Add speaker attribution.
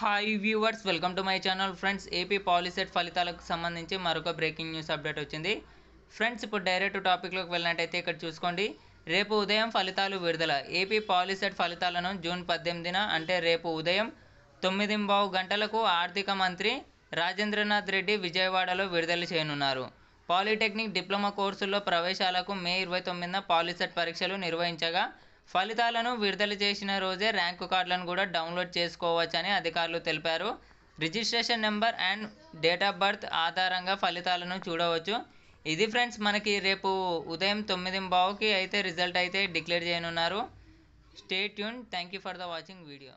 Speaker 1: hi viewers welcome to my channel friends AP POLYCET ఫలితాలకు సంబంధించి మరొక బ్రేకింగ్ న్యూస్ అప్డేట్ వచ్చింది ఫ్రెండ్స్ ఇప్పుడు డైరెక్ట్ టాపిక్లోకి వెళ్ళినట్టయితే ఇక్కడ చూసుకోండి రేపు ఉదయం ఫలితాలు విడుదల ఏపీ పాలిసెట్ ఫలితాలను జూన్ పద్దెనిమిదిన అంటే రేపు ఉదయం తొమ్మిది బావు గంటలకు ఆర్థిక మంత్రి రాజేంద్రనాథ్ రెడ్డి విజయవాడలో విడుదల చేయనున్నారు పాలిటెక్నిక్ డిప్లొమా కోర్సుల్లో ప్రవేశాలకు మే ఇరవై తొమ్మిదిన పాలిసెట్ పరీక్షలు నిర్వహించగా ఫలితాలను విడుదల చేసిన రోజే ర్యాంకు కార్డులను కూడా డౌన్లోడ్ చేసుకోవచ్చని అధికారులు తెలిపారు registration number and date of birth ఆధారంగా ఫలితాలను చూడవచ్చు ఇది ఫ్రెండ్స్ మనకి రేపు ఉదయం తొమ్మిది బావుకి అయితే రిజల్ట్ అయితే డిక్లేర్ చేయనున్నారు stay tune thank you for the watching video